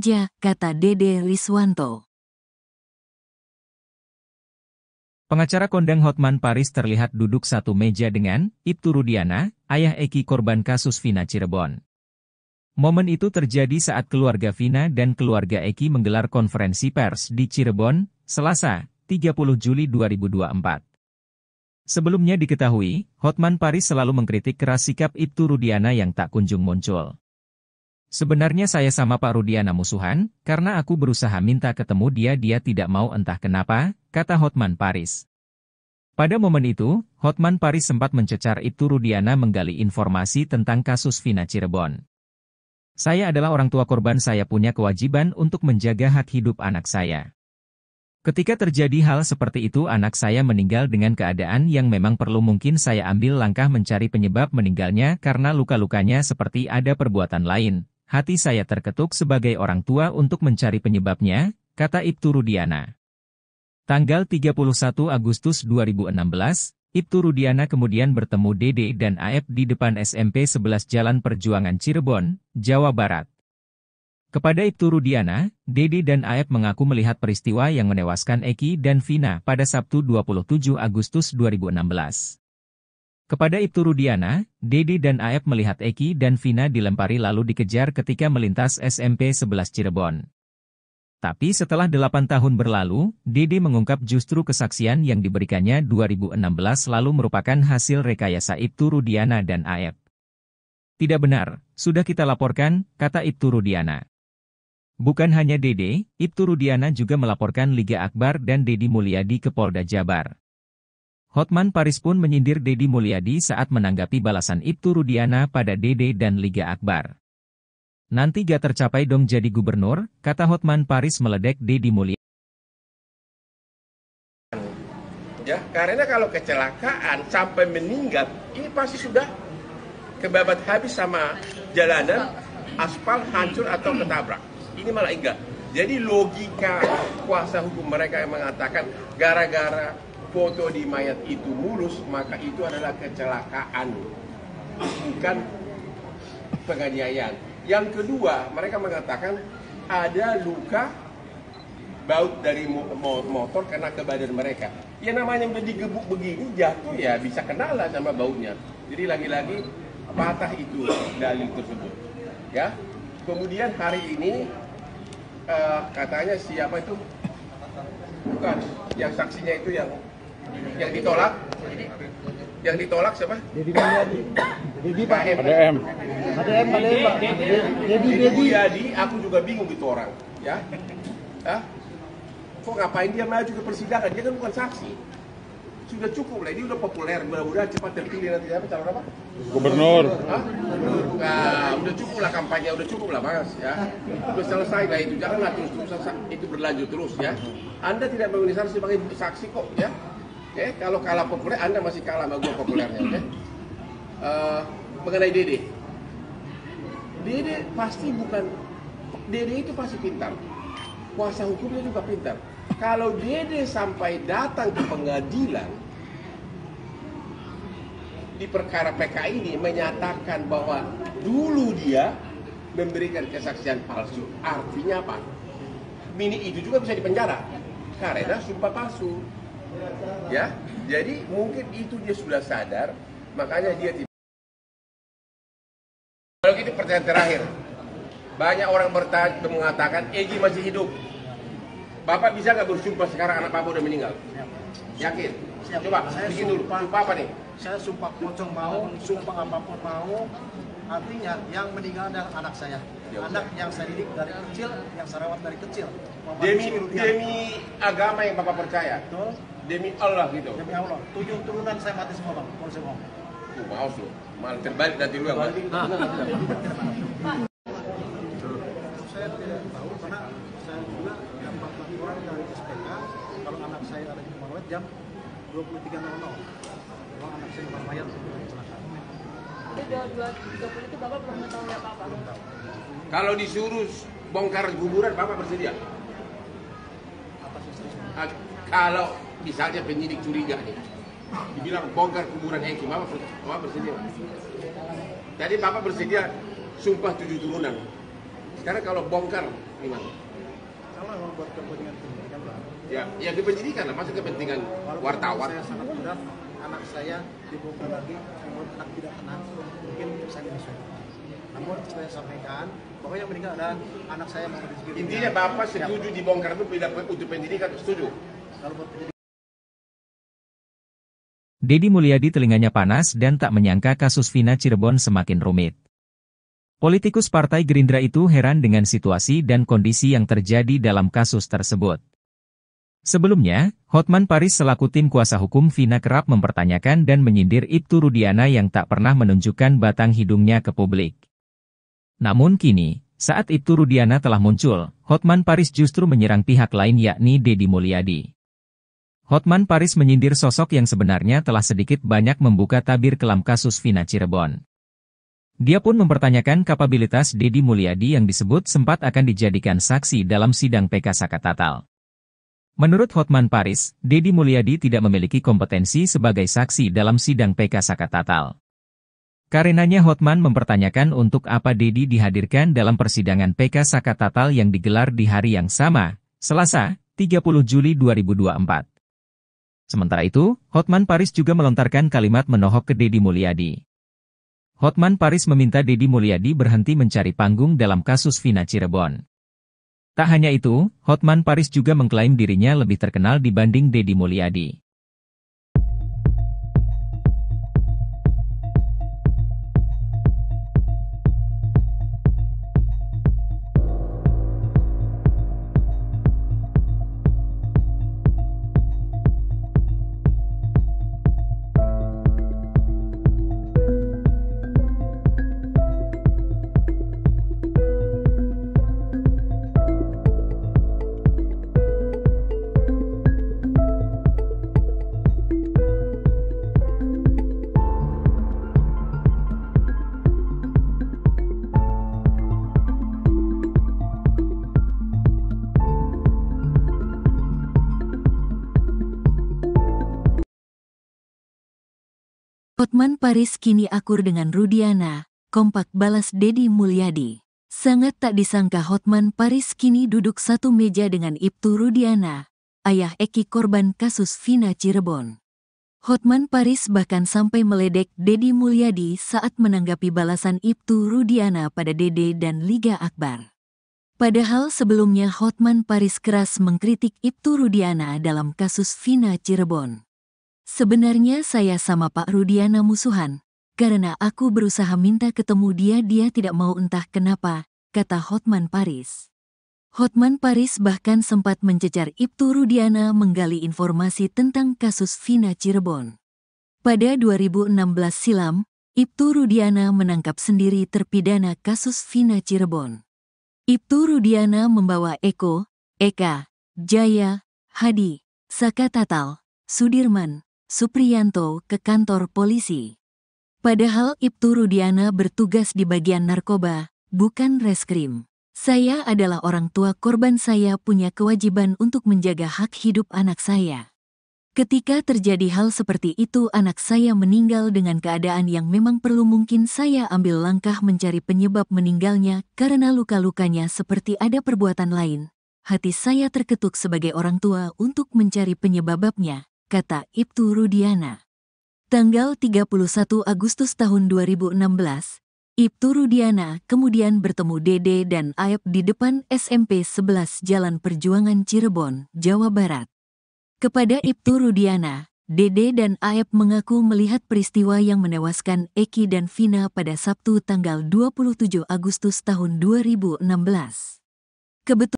saja, kata Dede Riswanto. Pengacara kondang Hotman Paris terlihat duduk satu meja dengan Ibtu Rudiana, ayah Eki korban kasus Vina Cirebon. Momen itu terjadi saat keluarga Vina dan keluarga Eki menggelar konferensi pers di Cirebon, Selasa, 30 Juli 2024. Sebelumnya diketahui, Hotman Paris selalu mengkritik keras sikap Ibtu Rudiana yang tak kunjung muncul. Sebenarnya saya sama Pak Rudiana musuhan, karena aku berusaha minta ketemu dia dia tidak mau entah kenapa, kata Hotman Paris. Pada momen itu, Hotman Paris sempat mencecar itu Rudiana menggali informasi tentang kasus Vina Cirebon. Saya adalah orang tua korban saya punya kewajiban untuk menjaga hak hidup anak saya. Ketika terjadi hal seperti itu anak saya meninggal dengan keadaan yang memang perlu mungkin saya ambil langkah mencari penyebab meninggalnya karena luka-lukanya seperti ada perbuatan lain, hati saya terketuk sebagai orang tua untuk mencari penyebabnya, kata Ibtu Rudiana. Tanggal 31 Agustus 2016, Ibtu Rudiana kemudian bertemu Dede dan AF di depan SMP 11 Jalan Perjuangan Cirebon, Jawa Barat. Kepada Ibtu Rudiana, Dede dan AF mengaku melihat peristiwa yang menewaskan Eki dan Vina pada Sabtu 27 Agustus 2016. Kepada Ibtu Rudiana, Dedi dan Aep melihat Eki dan Vina dilempari lalu dikejar ketika melintas SMP 11 Cirebon. Tapi setelah 8 tahun berlalu, Dedi mengungkap justru kesaksian yang diberikannya 2016 lalu merupakan hasil rekayasa Ibtu Rudiana dan Aep. Tidak benar, sudah kita laporkan, kata Ibtu Rudiana. Bukan hanya Dede, Ibtu Rudiana juga melaporkan Liga Akbar dan Dedi Mulyadi ke Polda Jabar. Hotman Paris pun menyindir Dedi Mulyadi saat menanggapi balasan Ibtu Rudiana pada Dede dan Liga Akbar. Nanti gak tercapai dong jadi gubernur, kata Hotman Paris meledek Dedi Mulyadi. Ya, karena kalau kecelakaan sampai meninggal, ini pasti sudah kebabat habis sama jalanan, aspal hancur atau ketabrak. Ini malah enggak. Jadi logika kuasa hukum mereka yang mengatakan gara-gara foto di mayat itu mulus, maka itu adalah kecelakaan, bukan penganiayaan. Yang kedua, mereka mengatakan ada luka baut dari motor kena ke badan mereka. Ya namanya digebuk begini jatuh ya bisa kenalah sama bautnya. Jadi lagi-lagi patah itu dalil tersebut. Ya. Kemudian hari ini uh, katanya siapa itu bukan yang saksinya itu yang yang ditolak yang ditolak siapa? Dedi Mulyadi. Dedi Pak M. HDM Palembang. Dedi Dedi Yadi, aku juga bingung itu orang, ya. ya. Kok ngapain dia maju ke persidangan? Dia kan bukan saksi. Sudah cukup lah, ini udah populer, mudah-mudahan cepat terpilih nanti apa calon apa? Gubernur. Hah? Nah, udah cukup lah kampanye, udah cukup lah Mas, ya. Udah selesai lah itu, janganlah terus-terusan itu berlanjut terus ya. Anda tidak memenuhi syarat sebagai saksi kok, ya. Oke, okay? kalau kalah populer, Anda masih kalah sama gue populernya. Oke, okay? uh, eh, mengenai Dede, Dede pasti bukan Dede itu pasti pintar. Kuasa hukumnya juga pintar. Kalau Dede sampai datang ke pengadilan di perkara PKI ini menyatakan bahwa dulu dia memberikan kesaksian palsu. Artinya apa? Mini itu juga bisa dipenjara karena sumpah palsu ya jadi mungkin itu dia sudah sadar makanya dia tidak kalau gitu pertanyaan terakhir banyak orang bertanya mengatakan Egi eh, masih hidup Bapak bisa nggak bersumpah sekarang anak Bapak udah meninggal? Yakin? Siap. Coba, saya bikin dulu. Sumpah, sumpah apa nih? Saya sumpah pocong mau, sumpah apapun mau. Artinya yang meninggal adalah anak saya. Ya, anak ya. yang saya didik dari kecil, yang saya rawat dari kecil. Bapak demi, demi agama yang Bapak percaya. Betul demi Allah gitu demi Allah tujuh turunan saya mati semua bang kalau saya mau tuh oh, maaf mal terbalik dari lu yang nah. saya tidak tahu karena saya juga yang empat laporan dari SPK kalau anak saya ada di Kumarwet jam 23.00 kalau anak saya di bukan mayat itu Bapak belum tahu apa-apa? Ya, kalau disuruh bongkar kuburan, Bapak bersedia? Apa ah, Kalau bisa misalnya penyidik curiga nih dibilang bongkar kuburan Hengki Bapak, Bapak bersedia tadi Bapak bersedia sumpah tujuh turunan sekarang kalau bongkar gimana? Kalau buat kepentingan penyidikan Ya, ya kepentingan lah, masa kepentingan wartawan. Saya sangat mudah, anak saya dibongkar lagi, namun anak tidak tenang, mungkin saya suka. Namun saya sampaikan pokoknya yang meninggal adalah anak saya mau Intinya Bapak setuju dibongkar itu tidak untuk pendidikan, setuju? Kalau buat pendidikan. Dedi Mulyadi telinganya panas dan tak menyangka kasus Vina Cirebon semakin rumit. Politikus Partai Gerindra itu heran dengan situasi dan kondisi yang terjadi dalam kasus tersebut. Sebelumnya, Hotman Paris selaku tim kuasa hukum Vina kerap mempertanyakan dan menyindir Ibtu Rudiana yang tak pernah menunjukkan batang hidungnya ke publik. Namun kini, saat Ibtu Rudiana telah muncul, Hotman Paris justru menyerang pihak lain yakni Dedi Mulyadi. Hotman Paris menyindir sosok yang sebenarnya telah sedikit banyak membuka tabir kelam kasus Vina Cirebon. Dia pun mempertanyakan kapabilitas Dedi Mulyadi yang disebut sempat akan dijadikan saksi dalam sidang PK Sakatatal. Menurut Hotman Paris, Dedi Mulyadi tidak memiliki kompetensi sebagai saksi dalam sidang PK Sakatatal. Karenanya Hotman mempertanyakan untuk apa Dedi dihadirkan dalam persidangan PK Sakatatal yang digelar di hari yang sama, Selasa, 30 Juli 2024. Sementara itu, Hotman Paris juga melontarkan kalimat menohok ke Dedi Mulyadi. Hotman Paris meminta Dedi Mulyadi berhenti mencari panggung dalam kasus Vina Cirebon. Tak hanya itu, Hotman Paris juga mengklaim dirinya lebih terkenal dibanding Dedi Mulyadi. Hotman Paris kini akur dengan Rudiana, kompak balas Dedi Mulyadi. Sangat tak disangka Hotman Paris kini duduk satu meja dengan Ibtu Rudiana, ayah Eki korban kasus Vina Cirebon. Hotman Paris bahkan sampai meledek Dedi Mulyadi saat menanggapi balasan Ibtu Rudiana pada Dede dan Liga Akbar. Padahal sebelumnya Hotman Paris keras mengkritik Ibtu Rudiana dalam kasus Vina Cirebon. Sebenarnya saya sama Pak Rudiana musuhan. Karena aku berusaha minta ketemu dia dia tidak mau entah kenapa, kata Hotman Paris. Hotman Paris bahkan sempat mencecar Ibtu Rudiana menggali informasi tentang kasus Vina Cirebon. Pada 2016 silam, Ibtu Rudiana menangkap sendiri terpidana kasus Vina Cirebon. Ibtu Rudiana membawa Eko, Eka, Jaya, Hadi, Saka Tatal, Sudirman, Supriyanto ke kantor polisi. Padahal Ibtu Rudiana bertugas di bagian narkoba, bukan reskrim. Saya adalah orang tua korban saya punya kewajiban untuk menjaga hak hidup anak saya. Ketika terjadi hal seperti itu anak saya meninggal dengan keadaan yang memang perlu mungkin saya ambil langkah mencari penyebab meninggalnya karena luka-lukanya seperti ada perbuatan lain. Hati saya terketuk sebagai orang tua untuk mencari penyebabnya kata Ibtu Rudiana. Tanggal 31 Agustus tahun 2016, Ibtu Rudiana kemudian bertemu Dede dan Aep di depan SMP 11 Jalan Perjuangan Cirebon, Jawa Barat. Kepada Ibtu Rudiana, Dede dan Aep mengaku melihat peristiwa yang menewaskan Eki dan Vina pada Sabtu tanggal 27 Agustus tahun 2016. Kebetulan